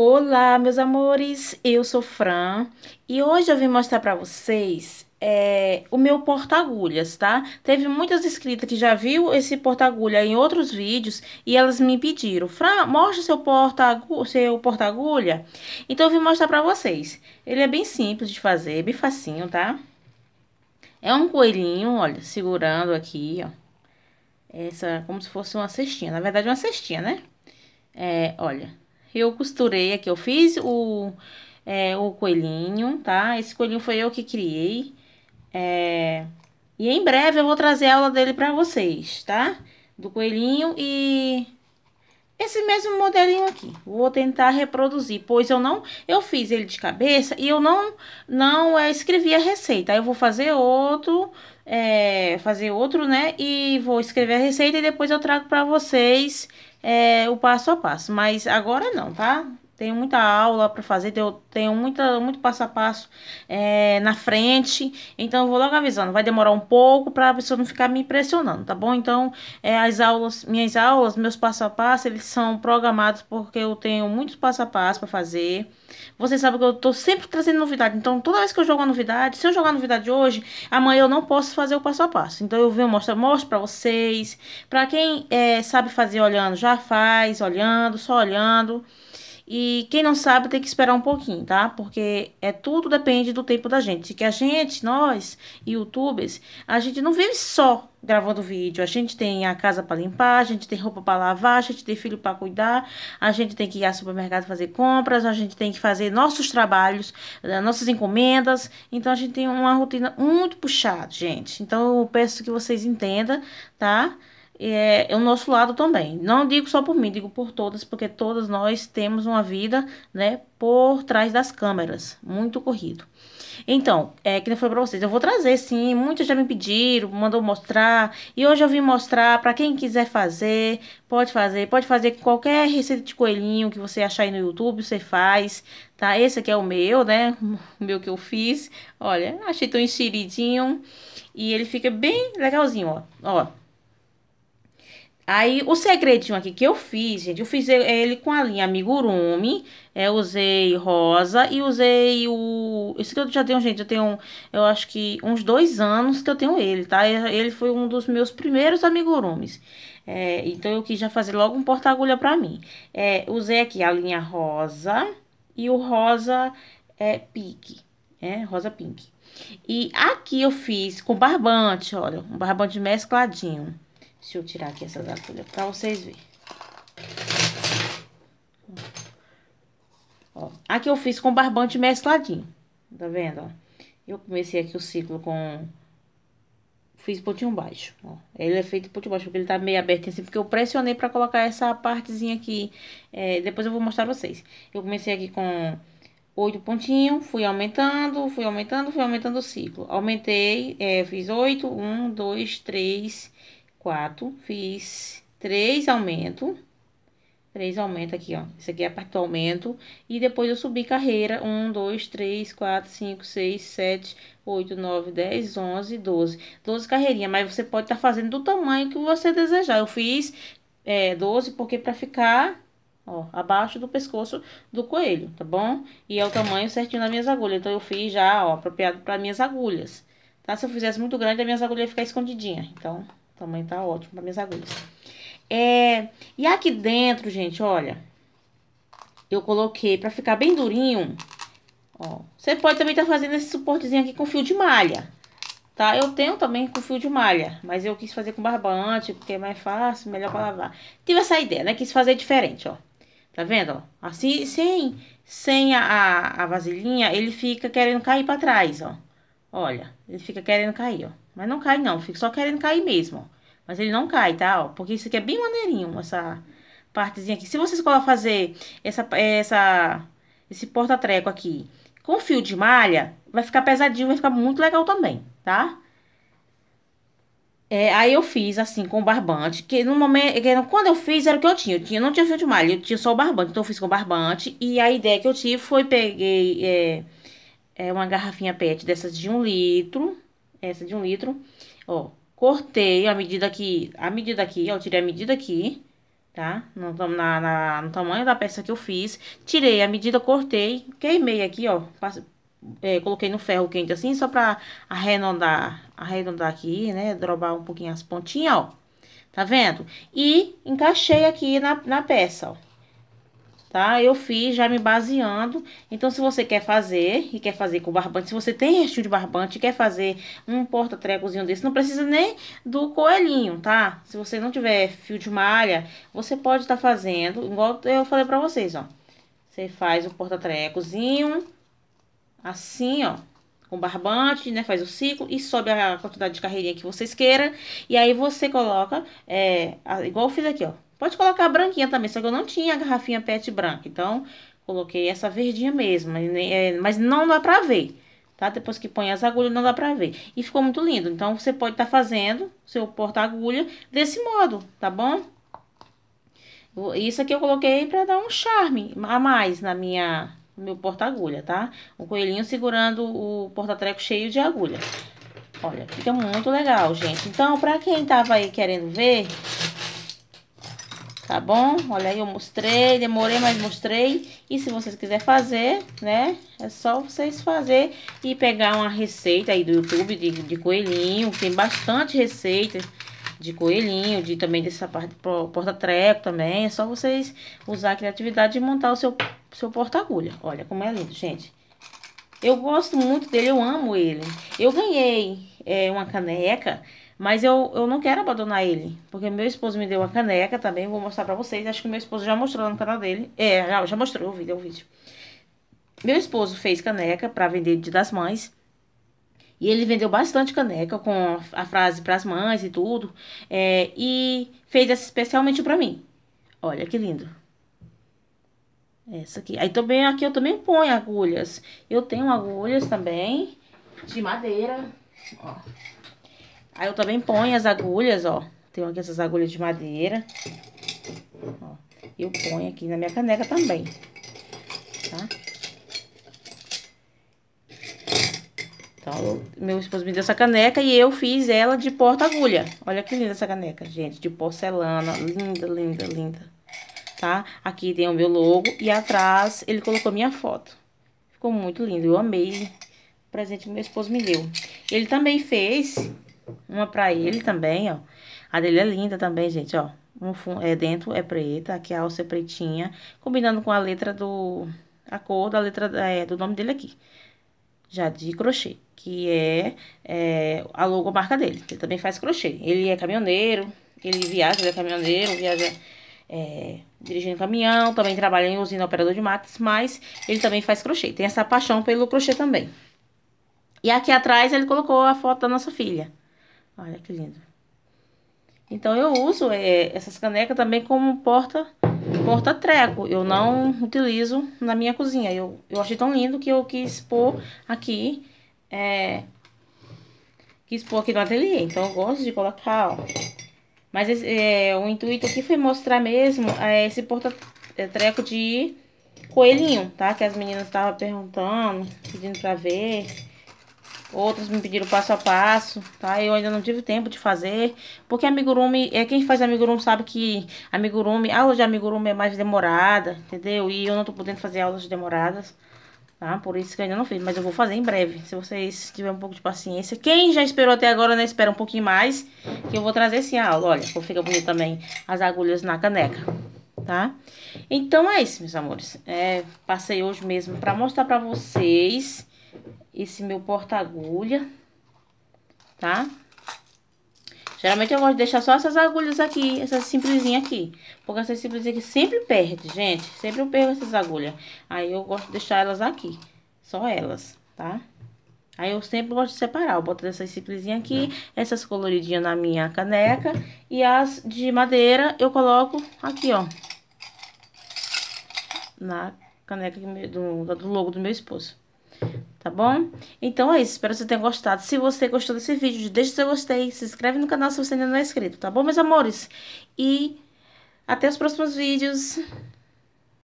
Olá, meus amores, eu sou Fran e hoje eu vim mostrar para vocês é, o meu porta-agulhas, tá? Teve muitas inscritas que já viu esse porta-agulha em outros vídeos e elas me pediram, Fran, mostra seu porta-agulha, seu porta-agulha. Então eu vim mostrar para vocês. Ele é bem simples de fazer, bem facinho, tá? É um coelhinho, olha, segurando aqui, ó. Essa, como se fosse uma cestinha, na verdade é uma cestinha, né? É, olha, eu costurei aqui, eu fiz o, é, o coelhinho, tá? Esse coelhinho foi eu que criei. É... E em breve eu vou trazer a aula dele pra vocês, tá? Do coelhinho e esse mesmo modelinho aqui. Vou tentar reproduzir, pois eu não... Eu fiz ele de cabeça e eu não, não é, escrevi a receita. Aí eu vou fazer outro, é, fazer outro, né? E vou escrever a receita e depois eu trago pra vocês é, o passo a passo, mas agora não, tá? Tenho muita aula para fazer, tenho, tenho muita, muito passo a passo é, na frente. Então, eu vou logo avisando. Vai demorar um pouco para a pessoa não ficar me impressionando, tá bom? Então, é, as aulas, minhas aulas, meus passo a passo, eles são programados porque eu tenho muitos passo a passo para fazer. Vocês sabem que eu tô sempre trazendo novidade. Então, toda vez que eu jogo uma novidade, se eu jogar novidade hoje, amanhã eu não posso fazer o passo a passo. Então, eu venho mostrar, mostro para vocês. Para quem é, sabe fazer olhando, já faz olhando, só olhando. E quem não sabe tem que esperar um pouquinho, tá? Porque é tudo depende do tempo da gente. Que a gente, nós, youtubers, a gente não vive só gravando vídeo. A gente tem a casa para limpar, a gente tem roupa para lavar, a gente tem filho para cuidar, a gente tem que ir ao supermercado fazer compras, a gente tem que fazer nossos trabalhos, eh, nossas encomendas. Então a gente tem uma rotina muito puxada, gente. Então eu peço que vocês entendam, tá? é, o nosso lado também. Não digo só por mim, digo por todas, porque todas nós temos uma vida, né, por trás das câmeras, muito corrido. Então, é que eu falei para vocês, eu vou trazer sim, muitos já me pediram, mandou mostrar, e hoje eu vim mostrar para quem quiser fazer, pode fazer, pode fazer qualquer receita de coelhinho que você achar aí no YouTube, você faz, tá? Esse aqui é o meu, né? O meu que eu fiz. Olha, achei tão enxeridinho e ele fica bem legalzinho, ó. Ó, Aí, o segredinho aqui que eu fiz, gente, eu fiz ele com a linha amigurumi, é, usei rosa e usei o... Esse que eu já tenho, gente, eu tenho, eu acho que uns dois anos que eu tenho ele, tá? Ele foi um dos meus primeiros amigurumis. É, então, eu quis já fazer logo um porta-agulha pra mim. É, usei aqui a linha rosa e o rosa é, pique, é, né? rosa pink. E aqui eu fiz com barbante, olha, um barbante mescladinho. Deixa eu tirar aqui essas agulhas pra vocês verem. Ó, aqui eu fiz com barbante mescladinho, tá vendo, ó? Eu comecei aqui o ciclo com... Fiz pontinho baixo, ó. Ele é feito pontinho baixo, porque ele tá meio aberto assim, porque eu pressionei pra colocar essa partezinha aqui. É, depois eu vou mostrar pra vocês. Eu comecei aqui com oito pontinhos, fui aumentando, fui aumentando, fui aumentando o ciclo. Aumentei, é, fiz oito, um, dois, três quatro, fiz três aumento, três aumentos aqui, ó. Isso aqui é a parte do aumento. E depois eu subi carreira, um, dois, três, quatro, cinco, seis, sete, oito, nove, dez, onze, doze. Doze carreirinhas, mas você pode estar tá fazendo do tamanho que você desejar. Eu fiz é, 12 porque pra ficar ó, abaixo do pescoço do coelho, tá bom? E é o tamanho certinho das minhas agulhas. Então, eu fiz já, ó, apropriado para minhas agulhas, tá? Se eu fizesse muito grande, as minhas agulhas iam ficar escondidinhas. Então, tamanho tá ótimo para minhas agulhas. É, e aqui dentro, gente, olha, eu coloquei para ficar bem durinho, ó. Você pode também estar tá fazendo esse suportezinho aqui com fio de malha, tá? Eu tenho também com fio de malha, mas eu quis fazer com barbante, porque é mais fácil, melhor para lavar. Tive essa ideia, né? Quis fazer diferente, ó. Tá vendo, ó? Assim, sem, sem a, a vasilhinha, ele fica querendo cair para trás, ó. Olha, ele fica querendo cair, ó. Mas não cai, não. Fica só querendo cair mesmo, ó. Mas ele não cai, tá? Ó, porque isso aqui é bem maneirinho, essa partezinha aqui. Se vocês escolher fazer essa, essa, esse porta-treco aqui com fio de malha, vai ficar pesadinho, vai ficar muito legal também, tá? É, aí eu fiz assim com barbante, que no momento, quando eu fiz era o que eu tinha, eu tinha, não tinha fio de malha, eu tinha só o barbante, então eu fiz com barbante, e a ideia que eu tive foi, peguei, é, é uma garrafinha PET dessas de um litro, essa de um litro, ó, cortei a medida aqui, a medida aqui, ó, tirei a medida aqui, tá? No, na, na, no tamanho da peça que eu fiz, tirei a medida, cortei, queimei aqui, ó, passei, é, coloquei no ferro quente assim, só pra arredondar, arredondar aqui, né, drobar um pouquinho as pontinhas, ó, tá vendo? E encaixei aqui na, na peça, ó tá? Eu fiz já me baseando. Então, se você quer fazer e quer fazer com barbante, se você tem restinho de barbante e quer fazer um porta-trecozinho desse, não precisa nem do coelhinho, tá? Se você não tiver fio de malha, você pode estar tá fazendo, igual eu falei pra vocês, ó. Você faz o porta-trecozinho, assim, ó. Com barbante, né? Faz o ciclo e sobe a quantidade de carreirinha que vocês queiram. E aí, você coloca, é, igual eu fiz aqui, ó Pode colocar branquinha também, só que eu não tinha a garrafinha pet branca, então coloquei essa verdinha mesmo, é, mas não dá pra ver, tá? Depois que põe as agulhas, não dá pra ver. E ficou muito lindo, então você pode estar tá fazendo seu porta-agulha desse modo, tá bom? Isso aqui eu coloquei pra dar um charme a mais na minha, no meu porta-agulha, tá? O coelhinho segurando o porta-treco cheio de agulha. Olha, fica muito legal, gente. Então, pra quem tava aí querendo ver, Tá bom? Olha aí, eu mostrei, demorei, mas mostrei. E se vocês quiserem fazer, né? É só vocês fazer e pegar uma receita aí do YouTube de, de coelhinho. Tem bastante receitas de coelhinho, de também dessa parte porta-treco também. É só vocês usar a criatividade e montar o seu, seu porta-agulha. Olha como é lindo, gente. Eu gosto muito dele, eu amo ele. Eu ganhei é, uma caneca mas eu, eu não quero abandonar ele, porque meu esposo me deu uma caneca também, vou mostrar pra vocês. Acho que meu esposo já mostrou no canal dele. É, já, já mostrou o vídeo, é o vídeo. Meu esposo fez caneca para vender de das mães. E ele vendeu bastante caneca com a frase para as mães e tudo. É, e fez essa especialmente para mim. Olha que lindo. Essa aqui. Aí também aqui eu também ponho agulhas. Eu tenho agulhas também de madeira. Ó. Aí eu também ponho as agulhas, ó. Tenho aqui essas agulhas de madeira. Ó. Eu ponho aqui na minha caneca também. Tá? Então, meu esposo me deu essa caneca e eu fiz ela de porta-agulha. Olha que linda essa caneca, gente. De porcelana. Linda, linda, linda. Tá? Aqui tem o meu logo e atrás ele colocou minha foto. Ficou muito lindo. Eu amei o presente que meu esposo me deu. Ele também fez uma pra ele também, ó. A dele é linda também, gente, ó. Um é dentro é preta, aqui a alça é pretinha, combinando com a letra do... A cor da letra é, do nome dele aqui. Já de crochê, que é, é a logomarca dele. Ele também faz crochê. Ele é caminhoneiro, ele viaja, ele é caminhoneiro, viaja... É, dirigindo caminhão, também trabalha em usina operador de matas, mas ele também faz crochê. Tem essa paixão pelo crochê também. E aqui atrás ele colocou a foto da nossa filha. Olha que lindo. Então eu uso é, essas canecas também como porta porta treco. Eu não utilizo na minha cozinha. Eu, eu achei tão lindo que eu quis pôr aqui. É, quis pôr aqui no ateliê. Então eu gosto de colocar, ó. Mas esse, é, o intuito aqui foi mostrar mesmo é, esse porta é, treco de coelhinho, tá? Que as meninas estavam perguntando, pedindo pra ver. Outros me pediram passo a passo, tá? Eu ainda não tive tempo de fazer, porque amigurumi, é quem faz amigurumi sabe que amigurumi, aula de amigurumi é mais demorada, entendeu? E eu não tô podendo fazer aulas demoradas, tá? Por isso que eu ainda não fiz, mas eu vou fazer em breve, se vocês tiverem um pouco de paciência. Quem já esperou até agora, né, espera um pouquinho mais, que eu vou trazer sim a aula, olha, vou ficar bonito também as agulhas na caneca. Tá? Então é isso, meus amores. É, passei hoje mesmo pra mostrar pra vocês esse meu porta-agulha, tá? Geralmente eu gosto de deixar só essas agulhas aqui, essas simplesinhas aqui. Porque essas simplesinhas aqui sempre perde, gente. Sempre eu perco essas agulhas. Aí eu gosto de deixar elas aqui, só elas, tá? Aí eu sempre gosto de separar. Eu boto essas simplesinhas aqui, essas coloridinhas na minha caneca. E as de madeira eu coloco aqui, ó. Na caneca do, do logo do meu esposo tá bom? Então é isso, espero que você tenha gostado. Se você gostou desse vídeo, deixa seu gostei, se inscreve no canal se você ainda não é inscrito, tá bom, meus amores? E até os próximos vídeos.